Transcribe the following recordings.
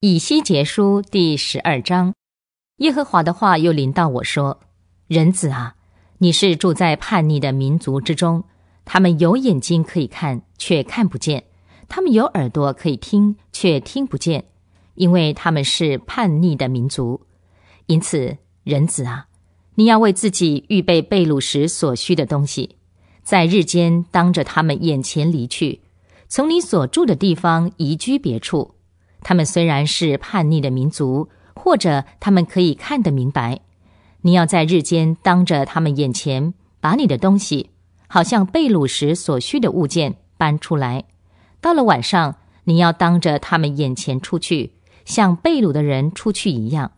以西结书第十二章，耶和华的话又临到我说：“人子啊，你是住在叛逆的民族之中，他们有眼睛可以看却看不见，他们有耳朵可以听却听不见，因为他们是叛逆的民族。因此，人子啊，你要为自己预备被掳时所需的东西，在日间当着他们眼前离去，从你所住的地方移居别处。”他们虽然是叛逆的民族，或者他们可以看得明白。你要在日间当着他们眼前，把你的东西，好像被掳时所需的物件搬出来。到了晚上，你要当着他们眼前出去，像被掳的人出去一样。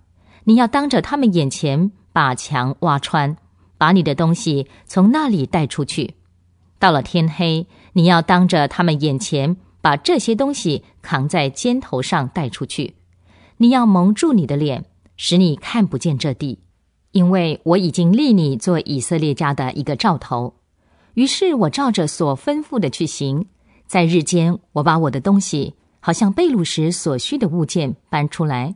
你要当着他们眼前把墙挖穿，把你的东西从那里带出去。到了天黑，你要当着他们眼前。把这些东西扛在肩头上带出去，你要蒙住你的脸，使你看不见这地，因为我已经立你做以色列家的一个兆头。于是我照着所吩咐的去行，在日间我把我的东西，好像被褥时所需的物件搬出来；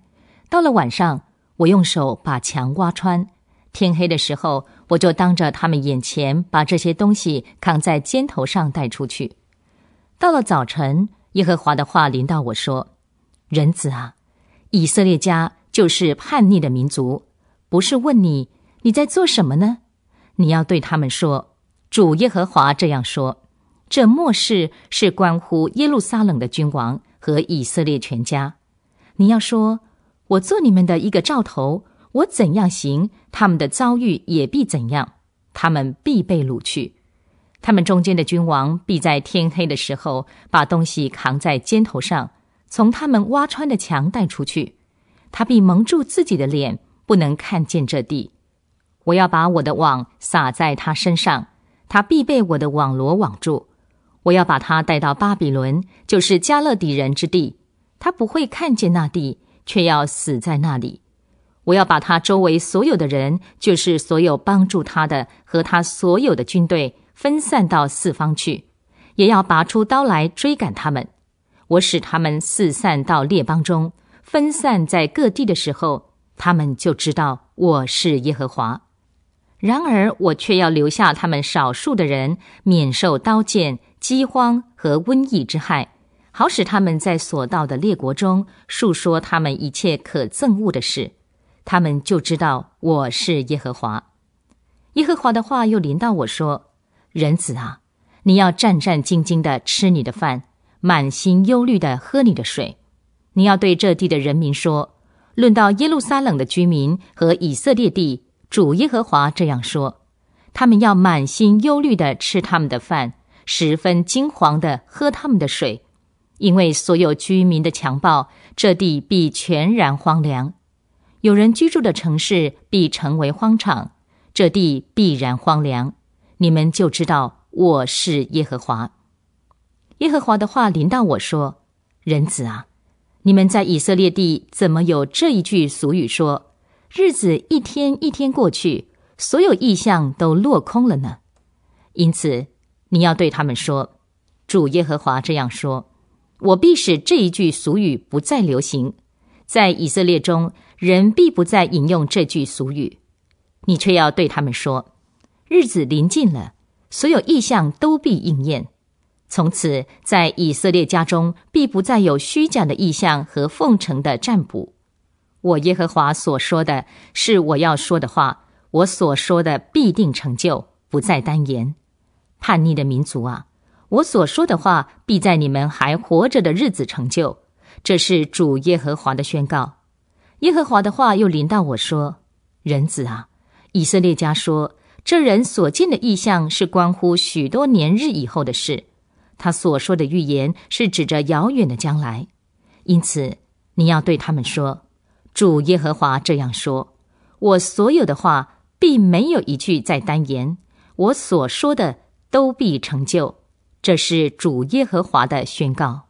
到了晚上，我用手把墙挖穿，天黑的时候，我就当着他们眼前把这些东西扛在肩头上带出去。到了早晨，耶和华的话临到我说：“人子啊，以色列家就是叛逆的民族，不是问你你在做什么呢？你要对他们说，主耶和华这样说：这末世是关乎耶路撒冷的君王和以色列全家。你要说，我做你们的一个兆头，我怎样行，他们的遭遇也必怎样，他们必被掳去。”他们中间的君王必在天黑的时候把东西扛在肩头上，从他们挖穿的墙带出去。他必蒙住自己的脸，不能看见这地。我要把我的网撒在他身上，他必被我的网罗网住。我要把他带到巴比伦，就是加勒底人之地。他不会看见那地，却要死在那里。我要把他周围所有的人，就是所有帮助他的和他所有的军队。分散到四方去，也要拔出刀来追赶他们。我使他们四散到列邦中，分散在各地的时候，他们就知道我是耶和华。然而我却要留下他们少数的人，免受刀剑、饥荒和瘟疫之害，好使他们在所到的列国中述说他们一切可憎恶的事，他们就知道我是耶和华。耶和华的话又临到我说。人子啊，你要战战兢兢的吃你的饭，满心忧虑的喝你的水。你要对这地的人民说：论到耶路撒冷的居民和以色列地，主耶和华这样说：他们要满心忧虑的吃他们的饭，十分惊惶的喝他们的水，因为所有居民的强暴，这地必全然荒凉；有人居住的城市必成为荒场，这地必然荒凉。你们就知道我是耶和华。耶和华的话临到我说：“人子啊，你们在以色列地怎么有这一句俗语说：‘日子一天一天过去，所有意象都落空了呢？’因此你要对他们说：主耶和华这样说：我必使这一句俗语不再流行，在以色列中人必不再引用这句俗语。你却要对他们说。”日子临近了，所有意象都必应验。从此，在以色列家中，必不再有虚假的意象和奉承的占卜。我耶和华所说的是我要说的话，我所说的必定成就，不再单言。叛逆的民族啊，我所说的话必在你们还活着的日子成就。这是主耶和华的宣告。耶和华的话又临到我说：“人子啊，以色列家说。”这人所见的意象是关乎许多年日以后的事，他所说的预言是指着遥远的将来，因此你要对他们说：主耶和华这样说，我所有的话必没有一句在单言，我所说的都必成就，这是主耶和华的宣告。